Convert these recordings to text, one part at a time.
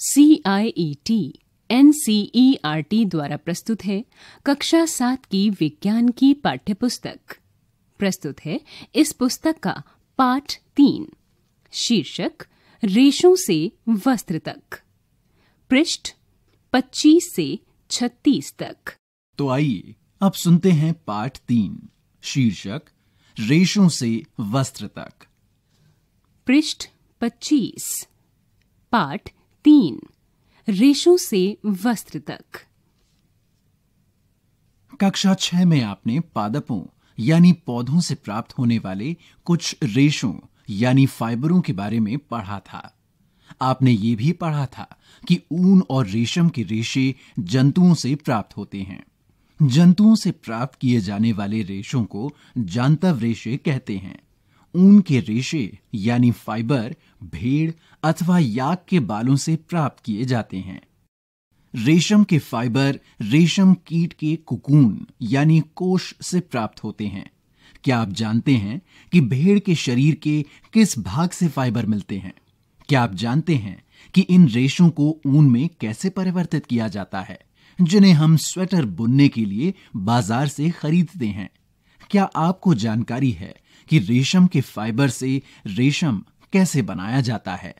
C I E T N C E R T द्वारा प्रस्तुत है कक्षा सात की विज्ञान की पाठ्य पुस्तक प्रस्तुत है इस पुस्तक का पाठ तीन शीर्षक रेशों से वस्त्र तक पृष्ठ पच्चीस से छत्तीस तक तो आइए अब सुनते हैं पाठ तीन शीर्षक रेशों से वस्त्र तक पृष्ठ पच्चीस पाठ तीन रेशों से वस्त्र तक कक्षा छह में आपने पादपों यानी पौधों से प्राप्त होने वाले कुछ रेशों यानी फाइबरों के बारे में पढ़ा था आपने ये भी पढ़ा था कि ऊन और रेशम के रेशे जंतुओं से प्राप्त होते हैं जंतुओं से प्राप्त किए जाने वाले रेशों को जानतव रेशे कहते हैं ऊन के रेशे यानी फाइबर भेड़ अथवा याक के बालों से प्राप्त किए जाते हैं रेशम के फाइबर रेशम कीट के कुकून यानी कोश से प्राप्त होते हैं क्या आप जानते हैं कि भेड़ के शरीर के किस भाग से फाइबर मिलते हैं क्या आप जानते हैं कि इन रेशों को ऊन में कैसे परिवर्तित किया जाता है जिन्हें हम स्वेटर बुनने के लिए बाजार से खरीदते हैं क्या आपको जानकारी है कि रेशम के फाइबर से रेशम कैसे बनाया जाता है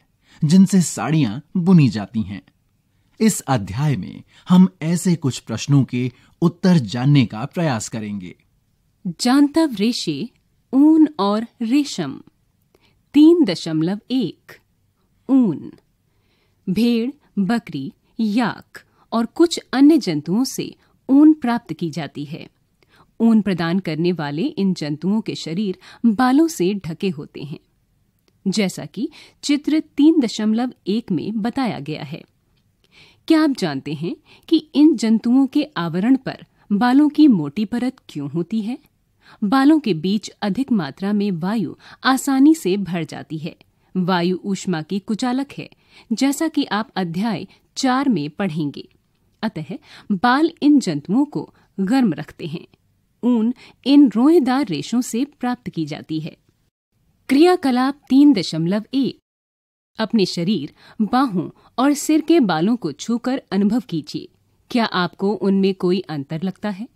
जिनसे साड़ियां बुनी जाती हैं इस अध्याय में हम ऐसे कुछ प्रश्नों के उत्तर जानने का प्रयास करेंगे जानतव रेशे ऊन और रेशम तीन दशमलव एक ऊन भेड़ बकरी याक और कुछ अन्य जंतुओं से ऊन प्राप्त की जाती है ऊन प्रदान करने वाले इन जंतुओं के शरीर बालों से ढके होते हैं जैसा कि चित्र 3.1 में बताया गया है क्या आप जानते हैं कि इन जंतुओं के आवरण पर बालों की मोटी परत क्यों होती है बालों के बीच अधिक मात्रा में वायु आसानी से भर जाती है वायु ऊष्मा की कुचालक है जैसा कि आप अध्याय चार में पढ़ेंगे अतः बाल इन जंतुओं को गर्म रखते हैं ऊन इन रोएदार रेशों से प्राप्त की जाती है क्रियाकलाप तीन दशमलव एक अपने शरीर बाहों और सिर के बालों को छूकर अनुभव कीजिए क्या आपको उनमें कोई अंतर लगता है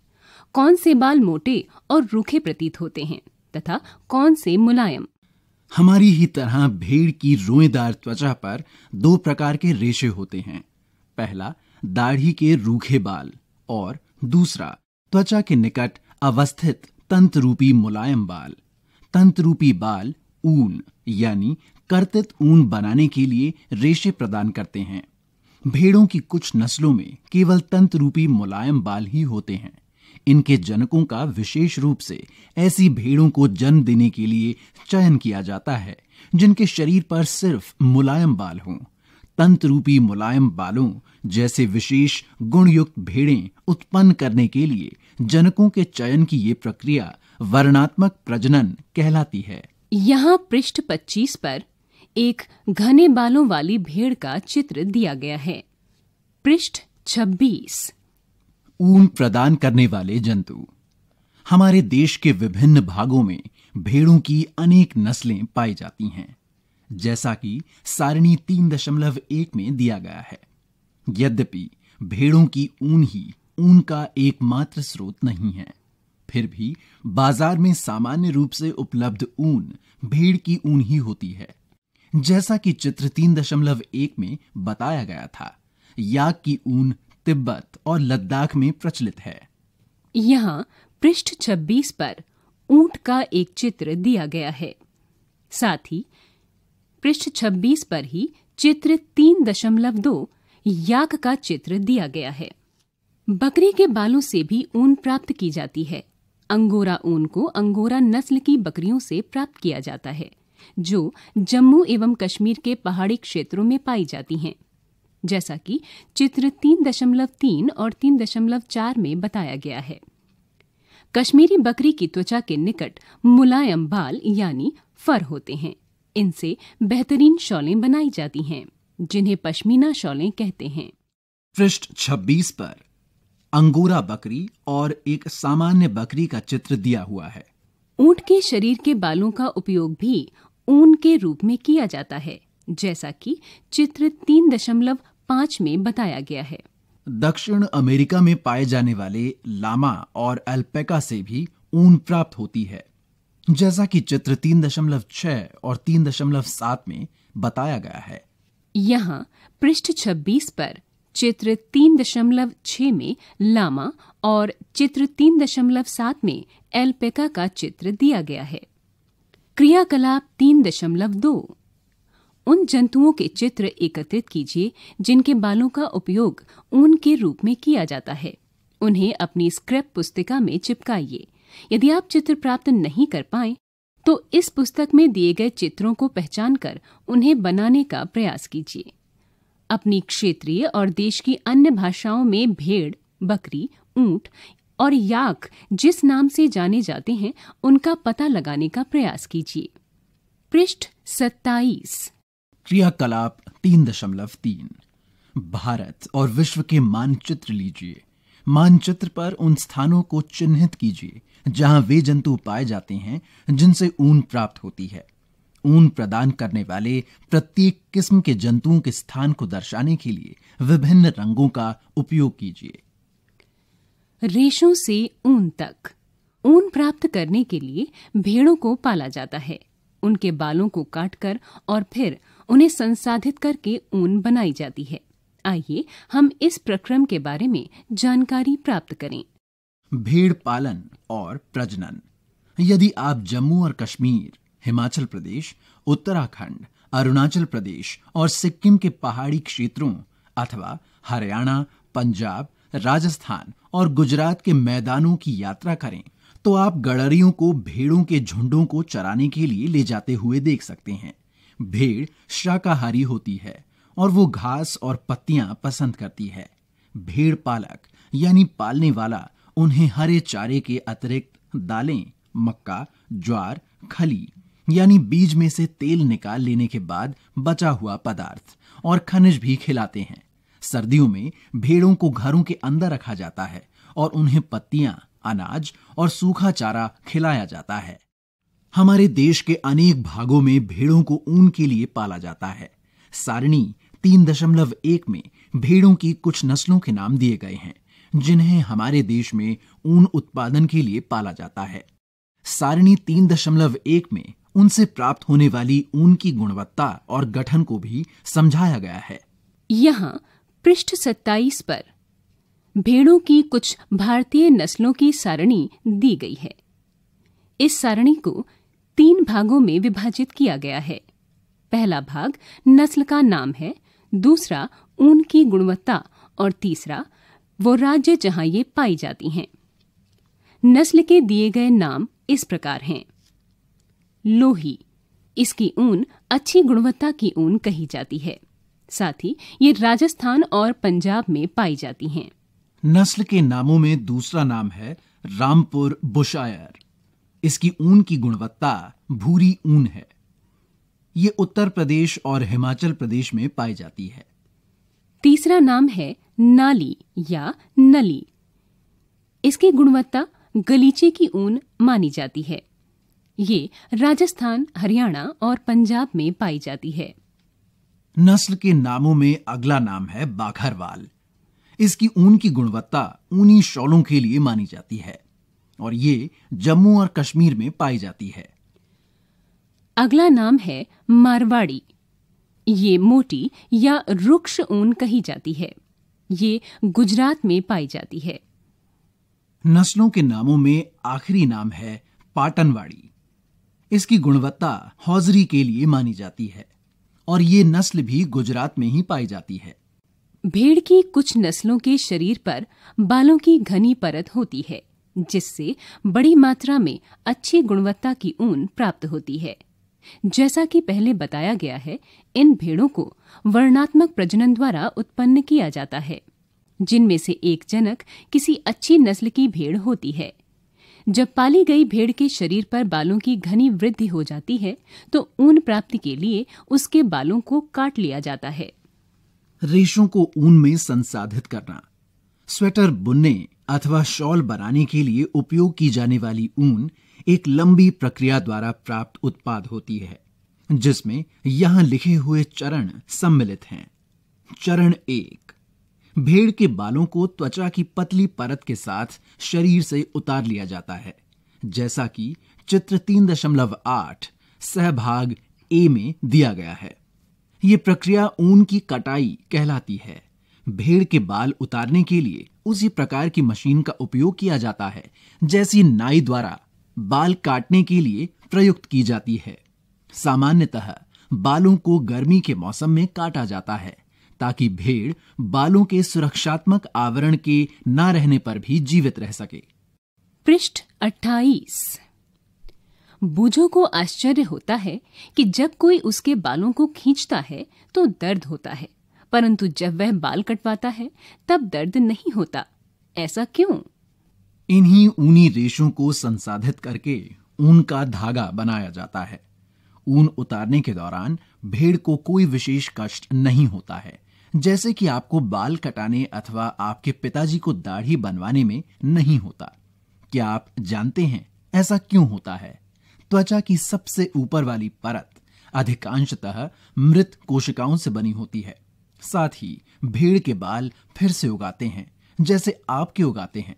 कौन से बाल मोटे और रूखे प्रतीत होते हैं तथा कौन से मुलायम हमारी ही तरह भेड़ की रोएदार त्वचा पर दो प्रकार के रेशे होते हैं पहला दाढ़ी के रूखे बाल और दूसरा त्वचा के निकट अवस्थित तंत्र रूपी मुलायम बाल तंत्रूपी बाल ऊन यानी कर्तित ऊन बनाने के लिए रेशे प्रदान करते हैं भेड़ों की कुछ नस्लों में केवल रूपी मुलायम बाल ही होते हैं इनके जनकों का विशेष रूप से ऐसी भेड़ों को जन्म देने के लिए चयन किया जाता है जिनके शरीर पर सिर्फ मुलायम बाल हों रूपी मुलायम बालों जैसे विशेष गुणयुक्त भेड़ें उत्पन्न करने के लिए जनकों के चयन की ये प्रक्रिया वर्णात्मक प्रजनन कहलाती है यहाँ पृष्ठ 25 पर एक घने बालों वाली भेड़ का चित्र दिया गया है पृष्ठ 26 ऊन प्रदान करने वाले जंतु हमारे देश के विभिन्न भागों में भेड़ों की अनेक नस्लें पाई जाती हैं जैसा कि सारिणी तीन दशमलव एक में दिया गया है यद्यपि भेड़ों की ऊन ही ऊन का एकमात्र स्रोत नहीं है फिर भी बाजार में सामान्य रूप से उपलब्ध ऊन भेड़ की ऊन ही होती है जैसा कि चित्र तीन दशमलव एक में बताया गया था याक की ऊन तिब्बत और लद्दाख में प्रचलित है यहाँ पृष्ठ 26 पर ऊंट का एक चित्र दिया गया है साथ ही पृष्ठ 26 पर ही चित्र तीन दशमलव दो याक का चित्र दिया गया है बकरी के बालों से भी ऊन प्राप्त की जाती है अंगोरा ऊन को अंगोरा नस्ल की बकरियों से प्राप्त किया जाता है जो जम्मू एवं कश्मीर के पहाड़ी क्षेत्रों में पाई जाती हैं जैसा कि चित्र तीन दशमलव तीन और तीन दशमलव चार में बताया गया है कश्मीरी बकरी की त्वचा के निकट मुलायम बाल यानी फर होते हैं इनसे बेहतरीन शॉलें बनाई जाती हैं जिन्हें पश्मीना शॉलें कहते हैं पृष्ठ 26 पर अंगोरा बकरी और एक सामान्य बकरी का चित्र दिया हुआ है ऊंट के शरीर के बालों का उपयोग भी ऊन के रूप में किया जाता है जैसा कि चित्र तीन दशमलव पाँच में बताया गया है दक्षिण अमेरिका में पाए जाने वाले लामा और अल्पेका से भी ऊन प्राप्त होती है जैसा कि चित्र तीन दशमलव छह और तीन दशमलव सात में बताया गया है यहाँ पृष्ठ छब्बीस पर चित्र तीन दशमलव छ में लामा और चित्र तीन दशमलव सात में एलपेका का चित्र दिया गया है क्रियाकलाप तीन दशमलव दो उन जंतुओं के चित्र एकत्रित कीजिए जिनके बालों का उपयोग ऊन के रूप में किया जाता है उन्हें अपनी स्क्रैप पुस्तिका में चिपकाइए यदि आप चित्र प्राप्त नहीं कर पाए तो इस पुस्तक में दिए गए चित्रों को पहचान कर उन्हें बनाने का प्रयास कीजिए अपनी क्षेत्रीय और देश की अन्य भाषाओं में भेड़ बकरी ऊंट और याक जिस नाम से जाने जाते हैं उनका पता लगाने का प्रयास कीजिए पृष्ठ सत्ताईस क्रियाकलाप तीन दशमलव तीन भारत और विश्व के मानचित्र लीजिए मानचित्र पर उन स्थानों को चिन्हित कीजिए जहां वे जंतु पाए जाते हैं जिनसे ऊन प्राप्त होती है ऊन प्रदान करने वाले प्रत्येक किस्म के जंतुओं के स्थान को दर्शाने के लिए विभिन्न रंगों का उपयोग कीजिए रेशों से ऊन तक ऊन प्राप्त करने के लिए भेड़ों को पाला जाता है उनके बालों को काटकर और फिर उन्हें संसाधित करके ऊन बनाई जाती है आइए हम इस प्रक्रम के बारे में जानकारी प्राप्त करें भेड़ पालन और प्रजनन यदि आप जम्मू और कश्मीर हिमाचल प्रदेश उत्तराखंड अरुणाचल प्रदेश और सिक्किम के पहाड़ी क्षेत्रों अथवा हरियाणा पंजाब राजस्थान और गुजरात के मैदानों की यात्रा करें तो आप गड़रियों को भेड़ों के झुंडों को चराने के लिए ले जाते हुए देख सकते हैं भेड़ शाकाहारी होती है और वो घास और पत्तियां पसंद करती है भेड़ पालक यानी पालने वाला उन्हें हरे चारे के अतिरिक्त दालें मक्का ज्वार खली यानी बीज में से तेल निकाल लेने के बाद बचा हुआ पदार्थ और खनिज भी खिलाते हैं सर्दियों में भेड़ों को घरों के अंदर रखा जाता है और उन्हें पत्तियां अनाज और सूखा चारा खिलाया जाता है हमारे देश के अनेक भागों में भेड़ों को ऊन के लिए पाला जाता है सारणी तीन दशमलव एक में भेड़ों की कुछ नस्लों के नाम दिए गए हैं जिन्हें हमारे देश में ऊन उत्पादन के लिए पाला जाता है सारणी तीन दशमलव एक में उनसे प्राप्त होने वाली ऊन की गुणवत्ता और गठन को भी समझाया गया है यहाँ पृष्ठ सत्ताईस पर भेड़ों की कुछ भारतीय नस्लों की सारणी दी गई है इस सारणी को तीन भागों में विभाजित किया गया है पहला भाग नस्ल का नाम है दूसरा ऊन की गुणवत्ता और तीसरा वो राज्य जहां ये पाई जाती हैं नस्ल के दिए गए नाम इस प्रकार हैं लोही इसकी ऊन अच्छी गुणवत्ता की ऊन कही जाती है साथ ही ये राजस्थान और पंजाब में पाई जाती हैं नस्ल के नामों में दूसरा नाम है रामपुर बुशायर इसकी ऊन की गुणवत्ता भूरी ऊन है ये उत्तर प्रदेश और हिमाचल प्रदेश में पाई जाती है तीसरा नाम है नाली या नली इसकी गुणवत्ता गलीचे की ऊन मानी जाती है ये राजस्थान हरियाणा और पंजाब में पाई जाती है नस्ल के नामों में अगला नाम है बाघरवाल इसकी ऊन की गुणवत्ता ऊनी शॉलों के लिए मानी जाती है और ये जम्मू और कश्मीर में पाई जाती है अगला नाम है मारवाड़ी ये मोटी या रुक्ष ऊन कही जाती है ये गुजरात में पाई जाती है नस्लों के नामों में आखिरी नाम है पाटनवाड़ी इसकी गुणवत्ता हौजरी के लिए मानी जाती है और ये नस्ल भी गुजरात में ही पाई जाती है भेड़ की कुछ नस्लों के शरीर पर बालों की घनी परत होती है जिससे बड़ी मात्रा में अच्छी गुणवत्ता की ऊन प्राप्त होती है जैसा कि पहले बताया गया है इन भेड़ों को वर्णात्मक प्रजनन द्वारा उत्पन्न किया जाता है जिनमें से एक जनक किसी अच्छी नस्ल की भेड़ होती है जब पाली गई भेड़ के शरीर पर बालों की घनी वृद्धि हो जाती है तो ऊन प्राप्ति के लिए उसके बालों को काट लिया जाता है रेशों को ऊन में संसाधित करना स्वेटर बुनने अथवा शॉल बनाने के लिए उपयोग की जाने वाली ऊन एक लंबी प्रक्रिया द्वारा प्राप्त उत्पाद होती है जिसमें यहां लिखे हुए चरण सम्मिलित हैं चरण एक भेड़ के बालों को त्वचा की पतली परत के साथ शरीर से उतार लिया जाता है जैसा कि चित्र तीन दशमलव आठ सहभाग ए में दिया गया है यह प्रक्रिया ऊन की कटाई कहलाती है भेड़ के बाल उतारने के लिए उसी प्रकार की मशीन का उपयोग किया जाता है जैसी नाई द्वारा बाल काटने के लिए प्रयुक्त की जाती है सामान्यतः बालों को गर्मी के मौसम में काटा जाता है ताकि भेड़ बालों के सुरक्षात्मक आवरण के न रहने पर भी जीवित रह सके पृष्ठ 28 बूझो को आश्चर्य होता है कि जब कोई उसके बालों को खींचता है तो दर्द होता है परंतु जब वह बाल कटवाता है तब दर्द नहीं होता ऐसा क्यों इन्हीं ऊनी रेशों को संसाधित करके ऊन का धागा बनाया जाता है ऊन उतारने के दौरान भेड़ को कोई विशेष कष्ट नहीं होता है जैसे कि आपको बाल कटाने अथवा आपके पिताजी को दाढ़ी बनवाने में नहीं होता क्या आप जानते हैं ऐसा क्यों होता है त्वचा की सबसे ऊपर वाली परत अधिकांशतः मृत कोशिकाओं से बनी होती है साथ ही भेड़ के बाल फिर से उगाते हैं जैसे आपके उगाते हैं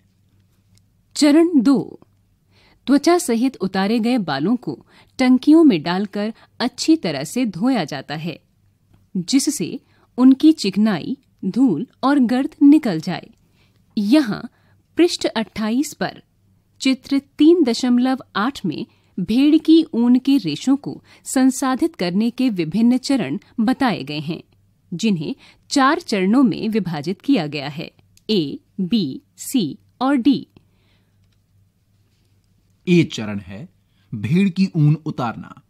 चरण दो त्वचा सहित उतारे गए बालों को टंकियों में डालकर अच्छी तरह से धोया जाता है जिससे उनकी चिकनाई धूल और गर्द निकल जाए यहाँ पृष्ठ 28 पर चित्र 3.8 में भेड़ की ऊन के रेशों को संसाधित करने के विभिन्न चरण बताए गए हैं जिन्हें चार चरणों में विभाजित किया गया है ए बी सी और डी ए चरण है भेड़ की ऊन उतारना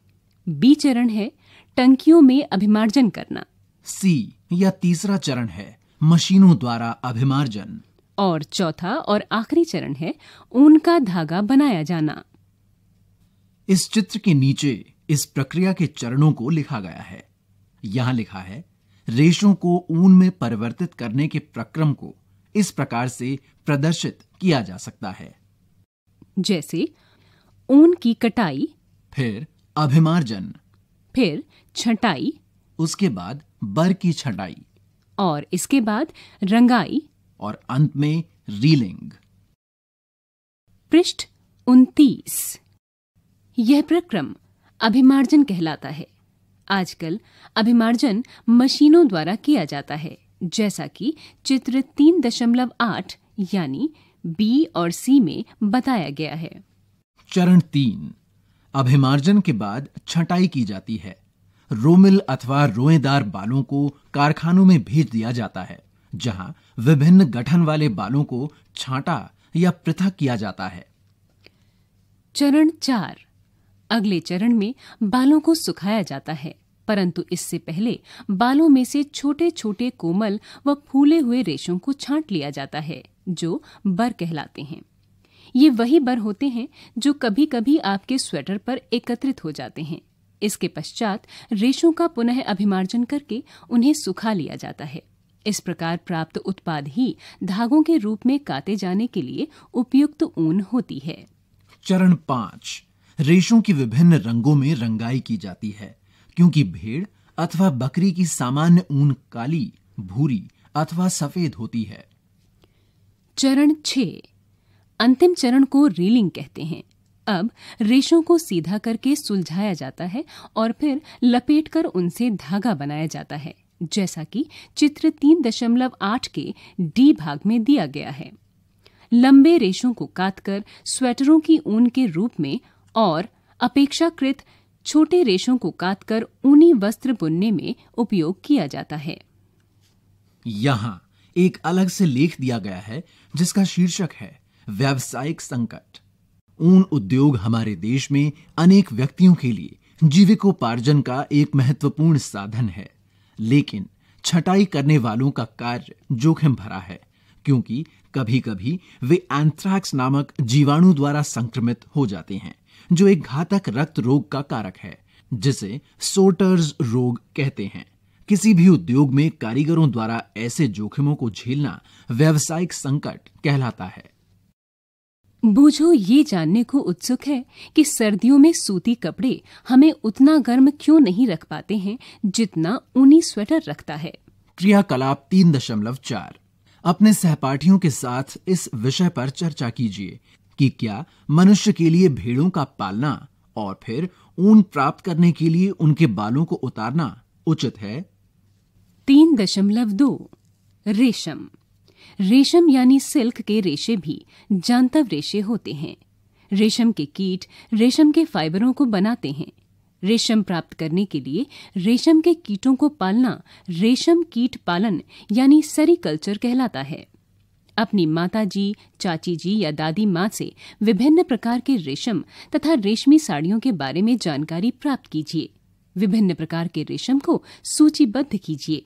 बी चरण है टंकियों में अभिमार्जन करना सी या तीसरा चरण है मशीनों द्वारा अभिमार्जन और चौथा और आखिरी चरण है ऊन का धागा बनाया जाना इस चित्र के नीचे इस प्रक्रिया के चरणों को लिखा गया है यहां लिखा है रेशों को ऊन में परिवर्तित करने के प्रक्रम को इस प्रकार से प्रदर्शित किया जा सकता है जैसे ऊन की कटाई फिर अभिमार्जन फिर छटाई उसके बाद बर की छटाई और इसके बाद रंगाई और अंत में रीलिंग पृष्ठ उन्तीस यह प्रक्रम अभिमार्जन कहलाता है आजकल अभिमार्जन मशीनों द्वारा किया जाता है जैसा कि चित्र तीन दशमलव आठ यानी बी और सी में बताया गया है चरण तीन अभिमार्जन के बाद छटाई की जाती है रोमिल अथवा रोएदार बालों को कारखानों में भेज दिया जाता है जहां विभिन्न गठन वाले बालों को छांटा या पृथक किया जाता है चरण चार अगले चरण में बालों को सुखाया जाता है परंतु इससे पहले बालों में से छोटे छोटे कोमल व फूले हुए रेशों को छांट लिया जाता है जो बर कहलाते हैं ये वही बर होते हैं जो कभी कभी आपके स्वेटर पर एकत्रित हो जाते हैं इसके पश्चात रेशों का पुनः अभिमार्जन करके उन्हें सुखा लिया जाता है इस प्रकार प्राप्त उत्पाद ही धागों के रूप में काते जाने के लिए उपयुक्त ऊन होती है चरण पांच रेशों की विभिन्न रंगों में रंगाई की जाती है क्योंकि भेड़ अथवा बकरी की सामान्य ऊन काली भूरी अथवा सफेद होती है चरण छ अंतिम चरण को रीलिंग कहते हैं अब रेशों को सीधा करके सुलझाया जाता है और फिर लपेटकर उनसे धागा बनाया जाता है जैसा कि चित्र तीन दशमलव आठ के डी भाग में दिया गया है लंबे रेशों को काटकर स्वेटरों की ऊन के रूप में और अपेक्षाकृत छोटे रेशों को काटकर ऊनी वस्त्र बुनने में उपयोग किया जाता है यहाँ एक अलग से लेख दिया गया है जिसका शीर्षक है व्यावसायिक संकट ऊन उद्योग हमारे देश में अनेक व्यक्तियों के लिए जीविकोपार्जन का एक महत्वपूर्ण साधन है लेकिन छटाई करने वालों का कार्य जोखिम भरा है क्योंकि कभी-कभी वे एंथ्रैक्स नामक जीवाणु द्वारा संक्रमित हो जाते हैं जो एक घातक रक्त रोग का कारक है जिसे सोटर्स रोग कहते हैं किसी भी उद्योग में कारीगरों द्वारा ऐसे जोखिमों को झेलना व्यावसायिक संकट कहलाता है बूझो ये जानने को उत्सुक है कि सर्दियों में सूती कपड़े हमें उतना गर्म क्यों नहीं रख पाते हैं जितना ऊनी स्वेटर रखता है क्रियाकलाप तीन दशमलव चार अपने सहपाठियों के साथ इस विषय पर चर्चा कीजिए कि क्या मनुष्य के लिए भेड़ों का पालना और फिर ऊन प्राप्त करने के लिए उनके बालों को उतारना उचित है तीन दशमलव दो रेशम रेशम यानी सिल्क के रेशे भी जानतव रेशे होते हैं रेशम के कीट रेशम के फाइबरों को बनाते हैं रेशम प्राप्त करने के लिए रेशम के कीटों को पालना रेशम कीट पालन यानी सेरिकल्चर कहलाता है अपनी माता जी चाची जी या दादी माँ से विभिन्न प्रकार के रेशम तथा रेशमी साड़ियों के बारे में जानकारी प्राप्त कीजिए विभिन्न प्रकार के रेशम को सूचीबद्ध कीजिए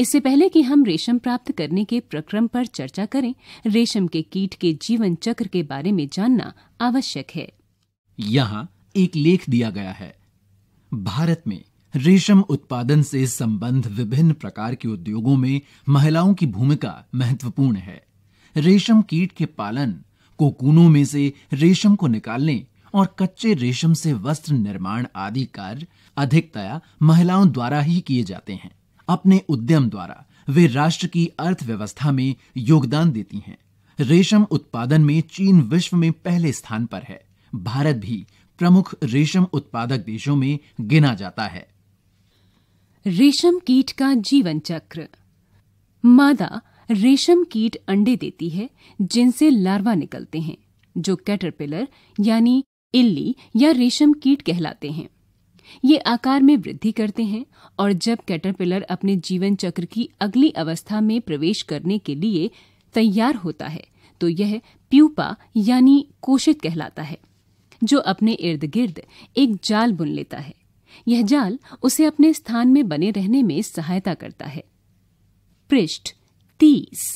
इससे पहले कि हम रेशम प्राप्त करने के प्रक्रम पर चर्चा करें रेशम के कीट के जीवन चक्र के बारे में जानना आवश्यक है यहाँ एक लेख दिया गया है भारत में रेशम उत्पादन से संबंध विभिन्न प्रकार के उद्योगों में महिलाओं की भूमिका महत्वपूर्ण है रेशम कीट के पालन कोकूनों में से रेशम को निकालने और कच्चे रेशम से वस्त्र निर्माण आदि कार्य अधिकतया महिलाओं द्वारा ही किए जाते हैं अपने उद्यम द्वारा वे राष्ट्र की अर्थव्यवस्था में योगदान देती हैं रेशम उत्पादन में चीन विश्व में पहले स्थान पर है भारत भी प्रमुख रेशम उत्पादक देशों में गिना जाता है रेशम कीट का जीवन चक्र मादा रेशम कीट अंडे देती है जिनसे लार्वा निकलते हैं जो कैटरपिलर यानी इल्ली या रेशम कीट कहलाते हैं ये आकार में वृद्धि करते हैं और जब कैटरपिलर अपने जीवन चक्र की अगली अवस्था में प्रवेश करने के लिए तैयार होता है तो यह प्यूपा यानी कोशित कहलाता है जो अपने इर्द गिर्द एक जाल बुन लेता है यह जाल उसे अपने स्थान में बने रहने में सहायता करता है पृष्ठ तीस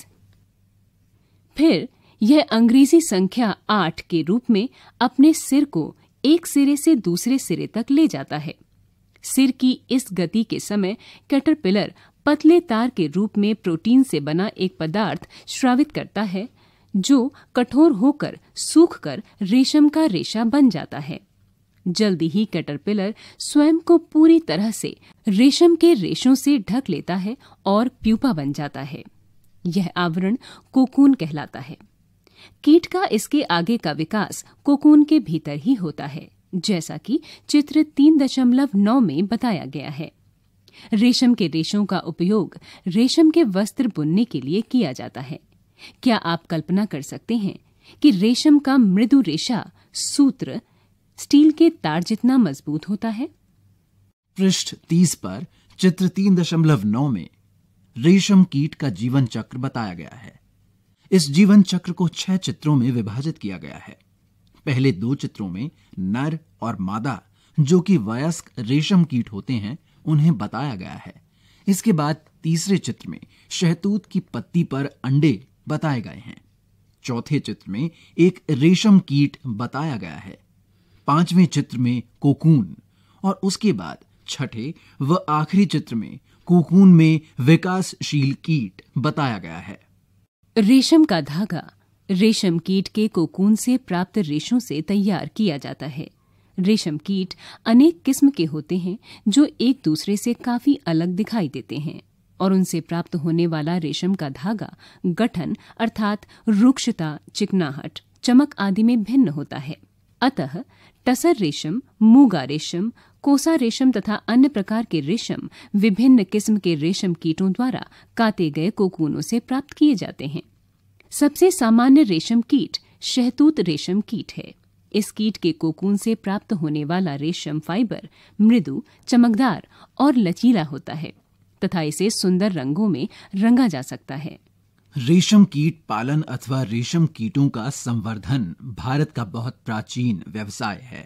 फिर यह अंग्रेजी संख्या आठ के रूप में अपने सिर को एक सिरे से दूसरे सिरे तक ले जाता है सिर की इस गति के समय कैटरपिलर पतले तार के रूप में प्रोटीन से बना एक पदार्थ श्रावित करता है जो कठोर होकर सूख कर रेशम का रेशा बन जाता है जल्दी ही कैटरपिलर स्वयं को पूरी तरह से रेशम के रेशों से ढक लेता है और प्यूपा बन जाता है यह आवरण कोकून कहलाता है कीट का इसके आगे का विकास कोकून के भीतर ही होता है जैसा कि चित्र तीन दशमलव नौ में बताया गया है रेशम के रेशों का उपयोग रेशम के वस्त्र बुनने के लिए किया जाता है क्या आप कल्पना कर सकते हैं कि रेशम का मृदु रेशा सूत्र स्टील के तार जितना मजबूत होता है पृष्ठ 30 पर चित्र 3.9 में रेशम कीट का जीवन चक्र बताया गया है इस जीवन चक्र को छह चित्रों में विभाजित किया गया है पहले दो चित्रों में नर और मादा जो कि वयस्क रेशम कीट होते हैं उन्हें बताया गया है इसके बाद तीसरे चित्र में शहतूत की पत्ती पर अंडे बताए गए हैं चौथे चित्र में एक रेशम कीट बताया गया है पांचवें चित्र में कोकून और उसके बाद छठे व आखिरी चित्र में कोकून में विकासशील कीट बताया गया है रेशम का धागा रेशम कीट के कोकून से प्राप्त रेशों से तैयार किया जाता है रेशम कीट अनेक किस्म के होते हैं जो एक दूसरे से काफी अलग दिखाई देते हैं और उनसे प्राप्त होने वाला रेशम का धागा गठन अर्थात रुक्षता चिकनाहट चमक आदि में भिन्न होता है अतः टसर रेशम मूगा रेशम कोसा रेशम तथा अन्य प्रकार के रेशम विभिन्न किस्म के रेशम कीटों द्वारा काटे गए कोकूनों से प्राप्त किए जाते हैं सबसे सामान्य रेशम कीट शहतूत रेशम कीट है इस कीट के कोकून से प्राप्त होने वाला रेशम फाइबर मृदु चमकदार और लचीला होता है तथा इसे सुंदर रंगों में रंगा जा सकता है रेशम कीट पालन अथवा रेशम कीटों का संवर्धन भारत का बहुत प्राचीन व्यवसाय है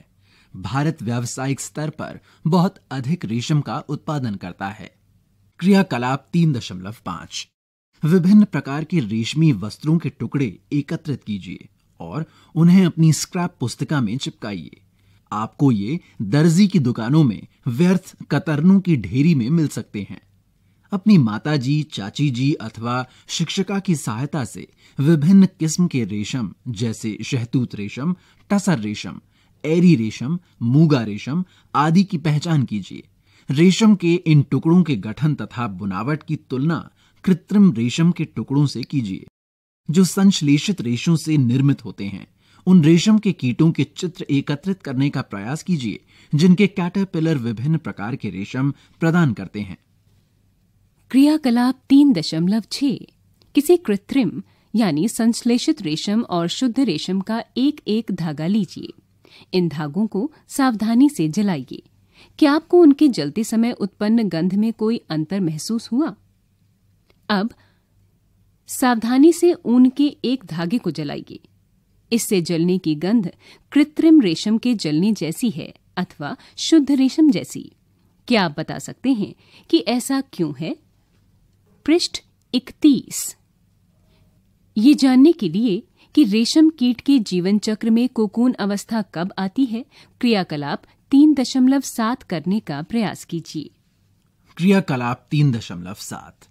भारत व्यावसायिक स्तर पर बहुत अधिक रेशम का उत्पादन करता है क्रियाकलाप तीन दशमलव पांच विभिन्न प्रकार के रेशमी वस्त्रों के टुकड़े एकत्रित कीजिए और उन्हें अपनी स्क्रैप पुस्तिका में चिपकाइए आपको ये दर्जी की दुकानों में व्यर्थ कतरनों की ढेरी में मिल सकते हैं अपनी माताजी, चाची जी अथवा शिक्षिका की सहायता से विभिन्न किस्म के रेशम जैसे शहतूत रेशम टसर रेशम एरी रेशम मूगा रेशम आदि की पहचान कीजिए रेशम के इन टुकड़ों के गठन तथा बुनावट की तुलना कृत्रिम रेशम के टुकड़ों से कीजिए जो संश्लेषित रेशों से निर्मित होते हैं उन रेशम के कीटों के चित्र एकत्रित करने का प्रयास कीजिए जिनके कैटरपिलर विभिन्न प्रकार के रेशम प्रदान करते हैं क्रियाकलाप तीन दशमलव छ किसी कृत्रिम यानी संश्लेषित रेशम और शुद्ध रेशम का एक एक धागा लीजिए इन धागों को सावधानी से जलाइए क्या आपको उनके जलते समय उत्पन्न गंध में कोई अंतर महसूस हुआ अब सावधानी से ऊन के एक धागे को जलाइए इससे जलने की गंध कृत्रिम रेशम के जलने जैसी है अथवा शुद्ध रेशम जैसी क्या आप बता सकते हैं कि ऐसा क्यों है पृष्ठ 31 ये जानने के लिए कि रेशम कीट के जीवन चक्र में कोकून अवस्था कब आती है क्रियाकलाप तीन दशमलव सात करने का प्रयास कीजिए क्रियाकलाप तीन दशमलव सात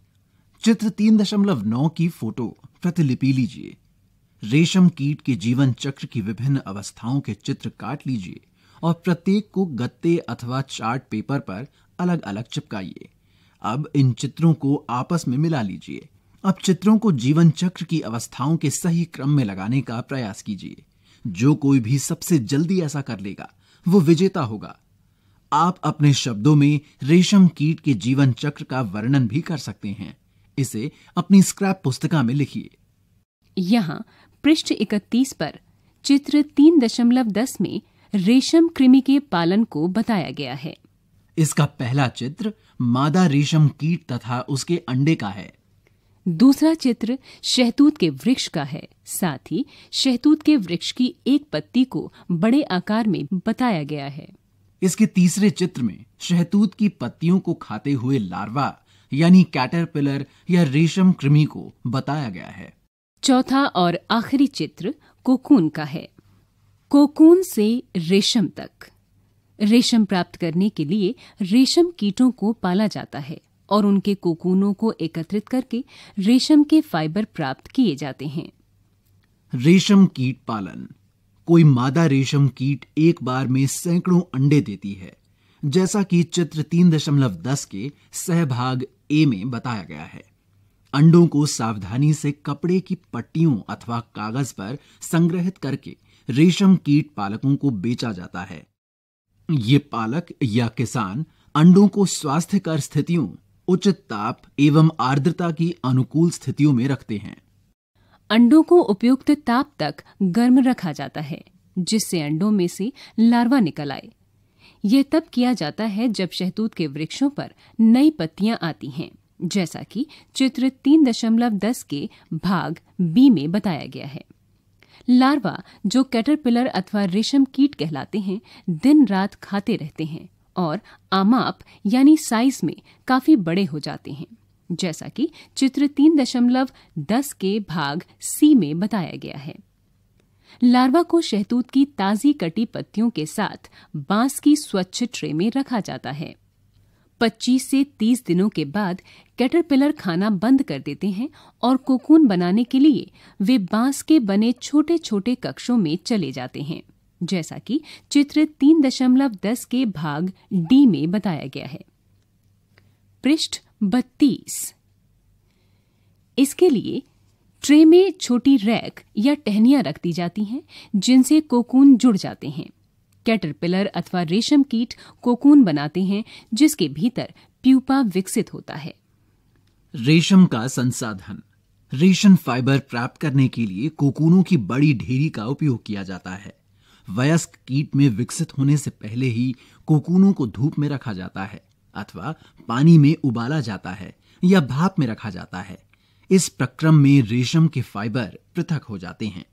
चित्र तीन दशमलव नौ की फोटो प्रतिलिपि लीजिए रेशम कीट के जीवन चक्र की विभिन्न अवस्थाओं के चित्र काट लीजिए और प्रत्येक को गत्ते अथवा चार्ट पेपर पर अलग अलग चिपकाइए अब इन चित्रों को आपस में मिला लीजिए अब चित्रों को जीवन चक्र की अवस्थाओं के सही क्रम में लगाने का प्रयास कीजिए जो कोई भी सबसे जल्दी ऐसा कर लेगा वो विजेता होगा आप अपने शब्दों में रेशम कीट के जीवन चक्र का वर्णन भी कर सकते हैं इसे अपनी स्क्रैप पुस्तिका में लिखिए यहाँ पृष्ठ 31 पर चित्र 3.10 में रेशम कृमि के पालन को बताया गया है इसका पहला चित्र मादा रेशम कीट तथा उसके अंडे का है दूसरा चित्र शहतूत के वृक्ष का है साथ ही शहतूत के वृक्ष की एक पत्ती को बड़े आकार में बताया गया है इसके तीसरे चित्र में शहतूत की पत्तियों को खाते हुए लार्वा यानी कैटरपिलर या रेशम कृमि को बताया गया है चौथा और आखिरी चित्र कोकून का है कोकून से रेशम तक रेशम प्राप्त करने के लिए रेशम कीटों को पाला जाता है और उनके कोकूनों को एकत्रित करके रेशम के फाइबर प्राप्त किए जाते हैं रेशम कीट पालन कोई मादा रेशम कीट एक बार में सैकड़ों अंडे देती है जैसा कि चित्र 3.10 के सहभाग ए में बताया गया है अंडों को सावधानी से कपड़े की पट्टियों अथवा कागज पर संग्रहित करके रेशम कीट पालकों को बेचा जाता है ये पालक या किसान अंडों को स्वास्थ्यकर स्थितियों उचित ताप एवं आर्द्रता की अनुकूल स्थितियों में रखते हैं अंडों को उपयुक्त ताप तक गर्म रखा जाता है जिससे अंडों में से लार्वा निकल आए यह तब किया जाता है जब शहतूत के वृक्षों पर नई पत्तियां आती हैं जैसा कि चित्र तीन दशमलव दस के भाग बी में बताया गया है लार्वा जो कैटरपिलर अथवा रेशम कीट कहलाते हैं दिन रात खाते रहते हैं और आमाप यानी साइज में काफी बड़े हो जाते हैं जैसा कि चित्र तीन दशमलव दस के भाग सी में बताया गया है लार्वा को शहतूत की ताजी कटी पत्तियों के साथ बांस की स्वच्छ ट्रे में रखा जाता है 25 से 30 दिनों के बाद कैटरपिलर खाना बंद कर देते हैं और कोकून बनाने के लिए वे बांस के बने छोटे छोटे कक्षों में चले जाते हैं जैसा कि चित्र 3.10 के भाग डी में बताया गया है पृष्ठ 32 इसके लिए ट्रे में छोटी रैक या टहनियां रख दी जाती हैं जिनसे कोकून जुड़ जाते हैं कैटरपिलर अथवा रेशम कीट कोकून बनाते हैं जिसके भीतर प्यूपा विकसित होता है रेशम का संसाधन रेशम फाइबर प्राप्त करने के लिए कोकूनों की बड़ी ढेरी का उपयोग किया जाता है वयस्क कीट में विकसित होने से पहले ही कोकूनों को धूप में रखा जाता है अथवा पानी में उबाला जाता है या भाप में रखा जाता है इस प्रक्रम में रेशम के फाइबर पृथक हो जाते हैं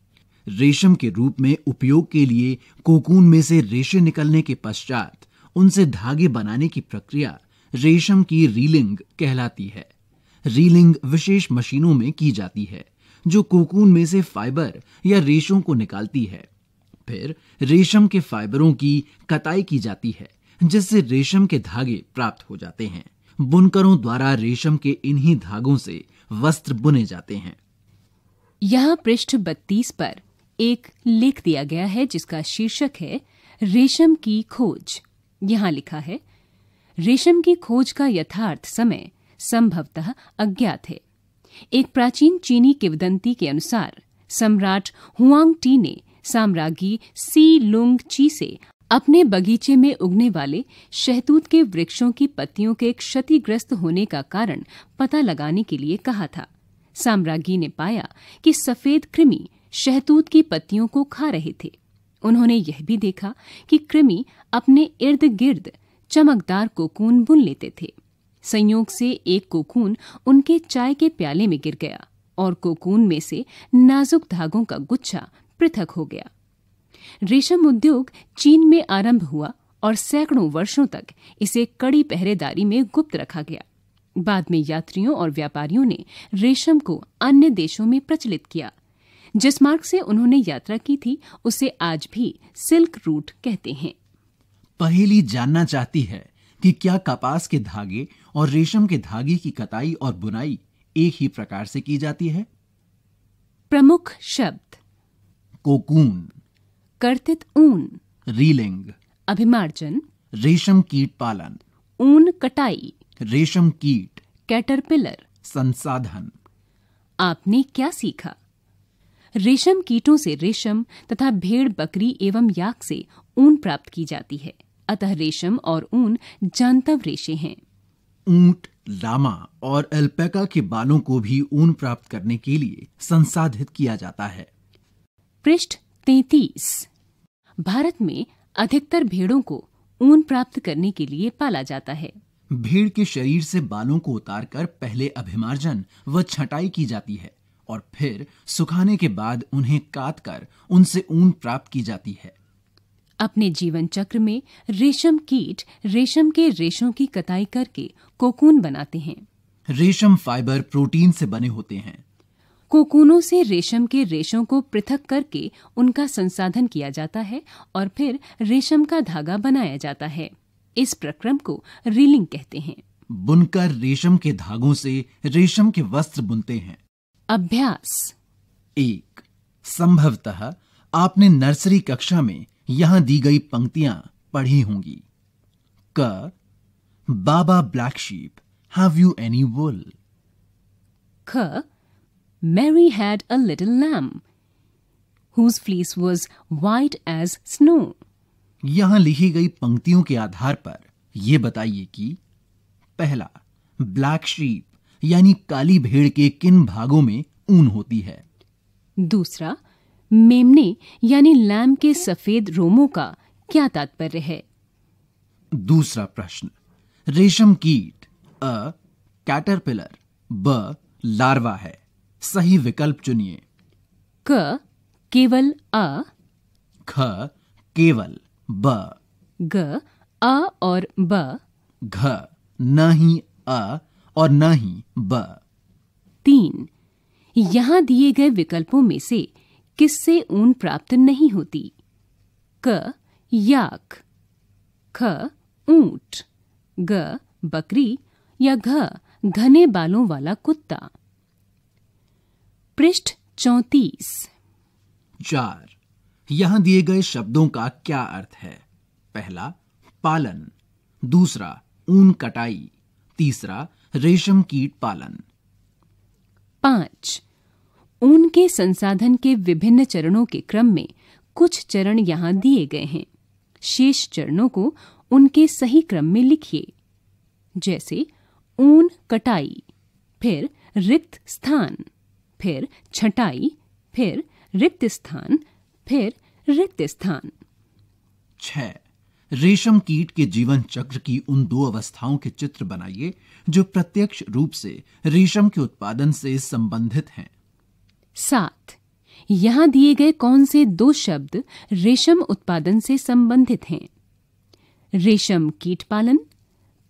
रेशम के रूप में उपयोग के लिए कोकून में से रेशे निकलने के पश्चात उनसे धागे बनाने की प्रक्रिया रेशम की रीलिंग कहलाती है रीलिंग विशेष मशीनों में की जाती है जो कोकून में से फाइबर या रेशों को निकालती है फिर रेशम के फाइबरों की कताई की जाती है जिससे रेशम के धागे प्राप्त हो जाते हैं बुनकरों द्वारा रेशम के इन्हीं धागों से वस्त्र बुने जाते हैं यहाँ पृष्ठ 32 पर एक लेख दिया गया है जिसका शीर्षक है रेशम की खोज यहां लिखा है रेशम की खोज का यथार्थ समय संभवतः अज्ञात है एक प्राचीन चीनी किवदंती के अनुसार सम्राट हुआंग टी ने साम्राज्ञी सी लुंग ची से अपने बगीचे में उगने वाले शहतूत के वृक्षों की पत्तियों के क्षतिग्रस्त होने का कारण पता लगाने के लिए कहा था साम्राज्ञी ने पाया कि सफेद कृमि शहतूत की पत्तियों को खा रहे थे उन्होंने यह भी देखा कि कृमि अपने इर्द गिर्द चमकदार कोकून बुन लेते थे संयोग से एक कोकून उनके चाय के प्याले में गिर गया और कोकून में से नाजुक धागों का गुच्छा पृथक हो गया रेशम उद्योग चीन में आरंभ हुआ और सैकड़ों वर्षों तक इसे कड़ी पहरेदारी में गुप्त रखा गया बाद में यात्रियों और व्यापारियों ने रेशम को अन्य देशों में प्रचलित किया जिस मार्ग से उन्होंने यात्रा की थी उसे आज भी सिल्क रूट कहते हैं पहेली जानना चाहती है कि क्या कपास के धागे और रेशम के धागे की कताई और बुनाई एक ही प्रकार से की जाती है प्रमुख शब्द कोकून कर्तित ऊन रीलिंग अभिमार्जन रेशम कीट पालन ऊन कटाई रेशम कीट कैटरपिलर संसाधन आपने क्या सीखा रेशम कीटों से रेशम तथा भेड़ बकरी एवं याक से ऊन प्राप्त की जाती है अतः रेशम और ऊन जानतव रेशे हैं ऊंट लामा और एल्पेका के बालों को भी ऊन प्राप्त करने के लिए संसाधित किया जाता है पृष्ठ तैतीस भारत में अधिकतर भेड़ों को ऊन प्राप्त करने के लिए पाला जाता है भेड़ के शरीर से बालों को उतारकर पहले अभिमार्जन व छटाई की जाती है और फिर सुखाने के बाद उन्हें काट कर उनसे ऊन प्राप्त की जाती है अपने जीवन चक्र में रेशम कीट रेशम के रेशों की कटाई करके कोकून बनाते हैं रेशम फाइबर प्रोटीन से बने होते हैं कोकूनों से रेशम के रेशों को पृथक करके उनका संसाधन किया जाता है और फिर रेशम का धागा बनाया जाता है इस प्रक्रम को रीलिंग कहते हैं बुनकर रेशम के धागों से रेशम के वस्त्र बुनते हैं अभ्यास एक संभवतः आपने नर्सरी कक्षा में यहां दी गई पंक्तियां पढ़ी होंगी क baa baa black sheep have you any wool ख Mary had a little lamb whose fleece was white as snow यहां लिखी गई पंक्तियों के आधार पर यह बताइए कि पहला ब्लैक शीप यानी काली भेड़ के किन भागों में ऊन होती है दूसरा मेमने यानी लैम के सफेद रोमों का क्या तात्पर्य है दूसरा प्रश्न रेशम कीट अ कैटरपिलर ब लार्वा है सही विकल्प चुनिए क केवल अ ख केवल ब ग अ और ब घ न ही अ और न ही ब तीन यहां दिए गए विकल्पों में से किससे ऊन प्राप्त नहीं होती क याक ख ऊंट ग बकरी या घ घने बालों वाला कुत्ता पृष्ठ चौतीस चार यहां दिए गए शब्दों का क्या अर्थ है पहला पालन दूसरा ऊन कटाई तीसरा रेशम कीट पालन पांच ऊन के संसाधन के विभिन्न चरणों के क्रम में कुछ चरण यहां दिए गए हैं शेष चरणों को उनके सही क्रम में लिखिए जैसे ऊन कटाई फिर रिक्त स्थान फिर छटाई फिर रिक्त स्थान फिर रिक्त स्थान छ रेशम कीट के जीवन चक्र की उन दो अवस्थाओं के चित्र बनाइए जो प्रत्यक्ष रूप से रेशम के उत्पादन से संबंधित हैं सात यहाँ दिए गए कौन से दो शब्द रेशम उत्पादन से संबंधित हैं रेशम कीट पालन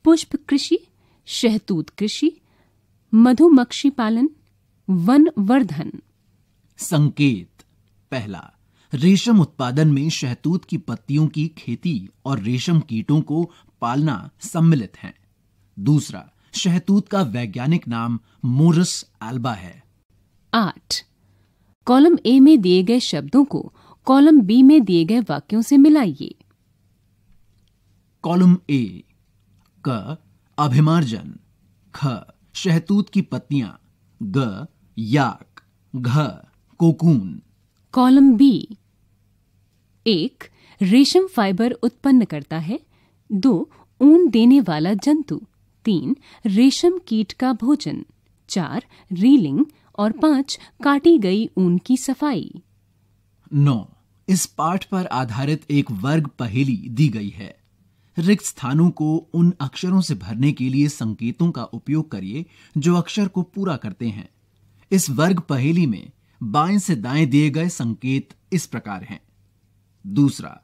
पुष्प कृषि शहतूत कृषि मधुमक्षी पालन वन वर्धन संकेत पहला रेशम उत्पादन में शहतूत की पत्तियों की खेती और रेशम कीटों को पालना सम्मिलित है दूसरा शहतूत का वैज्ञानिक नाम मोरस एल्बा है आठ कॉलम ए में दिए गए शब्दों को कॉलम बी में दिए गए वाक्यों से मिलाइए कॉलम ए क अभिमार्जन ख शहतूत की पत्तियां ग याक घ कोकून कॉलम बी एक रेशम फाइबर उत्पन्न करता है दो ऊन देने वाला जंतु तीन रेशम कीट का भोजन चार रीलिंग और पांच काटी गई ऊन की सफाई नौ इस पाठ पर आधारित एक वर्ग पहेली दी गई है रिक्त स्थानों को उन अक्षरों से भरने के लिए संकेतों का उपयोग करिए जो अक्षर को पूरा करते हैं इस वर्ग पहेली में बाएं से दाएं दिए गए संकेत इस प्रकार हैं दूसरा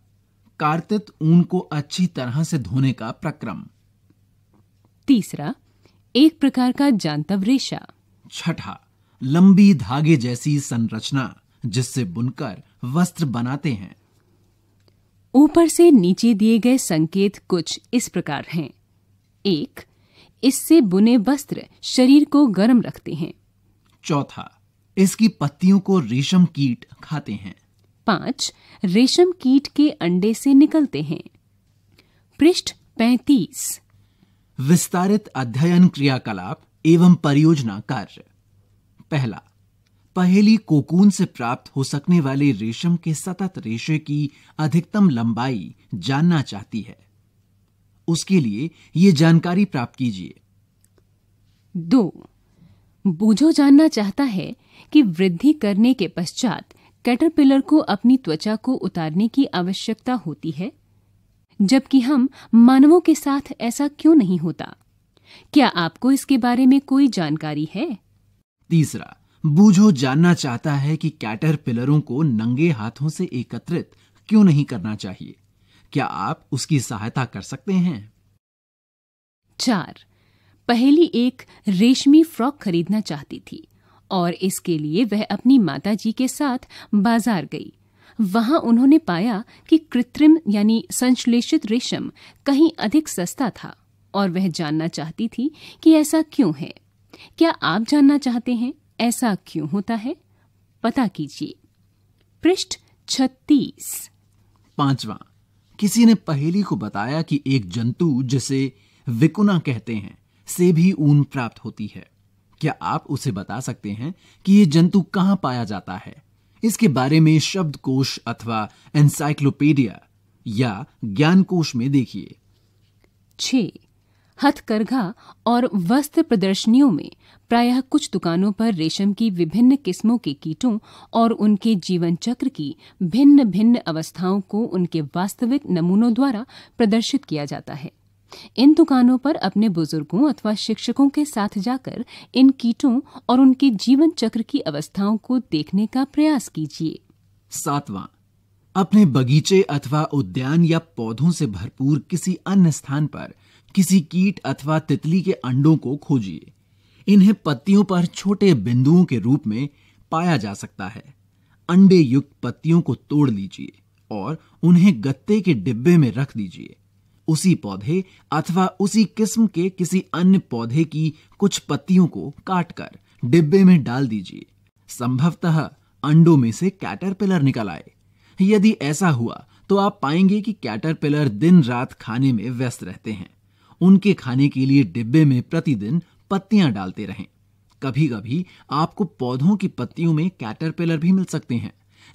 कार्तित ऊन को अच्छी तरह से धोने का प्रक्रम तीसरा एक प्रकार का जानतव रेशा छठा लंबी धागे जैसी संरचना जिससे बुनकर वस्त्र बनाते हैं ऊपर से नीचे दिए गए संकेत कुछ इस प्रकार हैं एक इससे बुने वस्त्र शरीर को गर्म रखते हैं चौथा इसकी पत्तियों को रेशम कीट खाते हैं पांच रेशम कीट के अंडे से निकलते हैं पृष्ठ पैतीस विस्तारित अध्ययन क्रियाकलाप एवं परियोजना कार्य पहला पहेली कोकून से प्राप्त हो सकने वाले रेशम के सतत रेशे की अधिकतम लंबाई जानना चाहती है उसके लिए ये जानकारी प्राप्त कीजिए दो बूझो जानना चाहता है कि वृद्धि करने के पश्चात कैटरपिलर को अपनी त्वचा को उतारने की आवश्यकता होती है जबकि हम मानवों के साथ ऐसा क्यों नहीं होता क्या आपको इसके बारे में कोई जानकारी है तीसरा बूझो जानना चाहता है कि कैटरपिलरों को नंगे हाथों से एकत्रित क्यों नहीं करना चाहिए क्या आप उसकी सहायता कर सकते हैं चार पहली एक रेशमी फ्रॉक खरीदना चाहती थी और इसके लिए वह अपनी माताजी के साथ बाजार गई वहां उन्होंने पाया कि कृत्रिम यानी संश्लेषित रेशम कहीं अधिक सस्ता था और वह जानना चाहती थी कि ऐसा क्यों है क्या आप जानना चाहते हैं ऐसा क्यों होता है पता कीजिए पृष्ठ छत्तीस पांचवा किसी ने पहेली को बताया कि एक जंतु जिसे विकुना कहते हैं से भी ऊन प्राप्त होती है क्या आप उसे बता सकते हैं कि यह जंतु कहां पाया जाता है इसके बारे में शब्दकोश अथवा एनसाइक्लोपीडिया या ज्ञानकोश में देखिए छ हथकरघा और वस्त्र प्रदर्शनियों में प्रायः कुछ दुकानों पर रेशम की विभिन्न किस्मों के कीटों और उनके जीवन चक्र की भिन्न भिन्न अवस्थाओं को उनके वास्तविक नमूनों द्वारा प्रदर्शित किया जाता है इन दुकानों पर अपने बुजुर्गों अथवा शिक्षकों के साथ जाकर इन कीटों और उनके जीवन चक्र की अवस्थाओं को देखने का प्रयास कीजिए सातवां अपने बगीचे अथवा उद्यान या पौधों से भरपूर किसी अन्य स्थान पर किसी कीट अथवा तितली के अंडों को खोजिए इन्हें पत्तियों पर छोटे बिंदुओं के रूप में पाया जा सकता है अंडे युक्त पत्तियों को तोड़ लीजिए और उन्हें गत्ते के डिब्बे में रख दीजिए उसी पौधे अथवा उसी किस्म के किसी अन्य पौधे की कुछ पत्तियों को काटकर डिब्बे में डाल दीजिए संभवतः अंडों में से कैटरपिलर निकल आए यदि ऐसा हुआ तो आप पाएंगे कि कैटरपिलर दिन रात खाने में व्यस्त रहते हैं उनके खाने के लिए डिब्बे में प्रतिदिन पत्तियां डालते रहें कभी कभी आपको पौधों की पत्तियों में कैटरपिलर भी मिल सकते हैं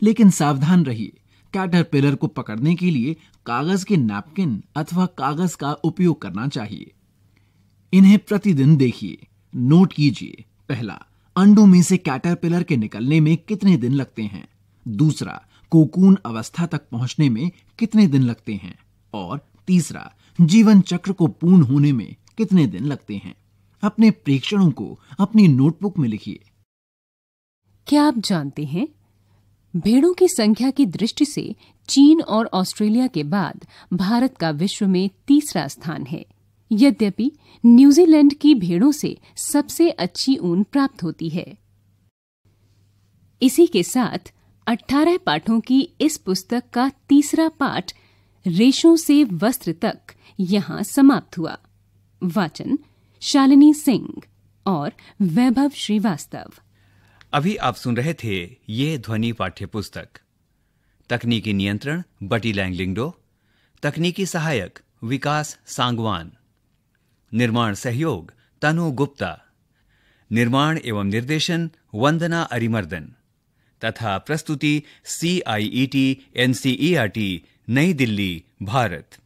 लेकिन सावधान रहिए कैटरपिलर को पकड़ने के लिए कागज के नैपकिन अथवा कागज का उपयोग करना चाहिए इन्हें प्रतिदिन देखिए नोट कीजिए पहला अंडों में से कैटरपिलर के निकलने में कितने दिन लगते हैं दूसरा कोकून अवस्था तक पहुंचने में कितने दिन लगते हैं और तीसरा जीवन चक्र को पूर्ण होने में कितने दिन लगते हैं अपने प्रेक्षणों को अपनी नोटबुक में लिखिए क्या आप जानते हैं भेड़ों की संख्या की दृष्टि से चीन और ऑस्ट्रेलिया के बाद भारत का विश्व में तीसरा स्थान है यद्यपि न्यूजीलैंड की भेड़ों से सबसे अच्छी ऊन प्राप्त होती है इसी के साथ 18 पाठों की इस पुस्तक का तीसरा पाठ रेशों से वस्त्र तक यहाँ समाप्त हुआ वाचन शालिनी सिंह और वैभव श्रीवास्तव अभी आप सुन रहे थे ये ध्वनि पाठ्य पुस्तक तकनीकी नियंत्रण बटी लैंगलिंगडो तकनीकी सहायक विकास सांगवान निर्माण सहयोग तनु गुप्ता निर्माण एवं निर्देशन वंदना अरिमर्दन तथा प्रस्तुति C I E T N C E R T नई दिल्ली भारत